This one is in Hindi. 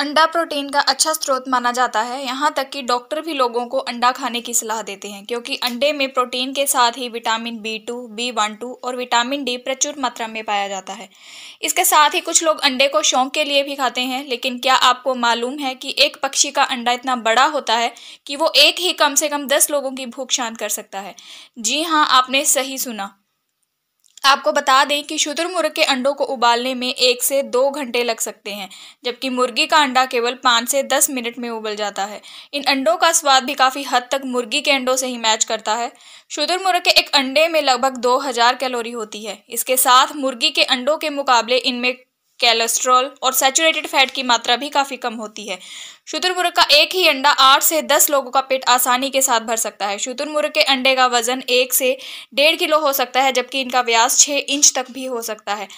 अंडा प्रोटीन का अच्छा स्रोत माना जाता है यहाँ तक कि डॉक्टर भी लोगों को अंडा खाने की सलाह देते हैं क्योंकि अंडे में प्रोटीन के साथ ही vitamin B two B one two और विटामिन डी प्रचुर मात्रा में पाया जाता है इसके साथ ही कुछ लोग अंडे को शौक के लिए भी खाते हैं लेकिन क्या आपको मालूम है कि एक पक्षी का अंडा इतना बड़ा होता है कि वो एक ही कम से कम दस लोगों की भूख शांत कर सकता है जी हाँ आपने सही सुना आपको बता दें कि शुतुरमुर्ग के अंडों को उबालने में एक से दो घंटे लग सकते हैं जबकि मुर्गी का अंडा केवल पाँच से दस मिनट में उबल जाता है इन अंडों का स्वाद भी काफ़ी हद तक मुर्गी के अंडों से ही मैच करता है शुतुरमुर्ग के एक अंडे में लगभग दो हज़ार कैलोरी होती है इसके साथ मुर्गी के अंडों के मुकाबले इनमें कैलेस्ट्रॉल और सैचुरेटेड फैट की मात्रा भी काफ़ी कम होती है शुतुरमुर्ग का एक ही अंडा आठ से दस लोगों का पेट आसानी के साथ भर सकता है शुतुरमुर्ग के अंडे का वजन एक से डेढ़ किलो हो सकता है जबकि इनका व्यास छः इंच तक भी हो सकता है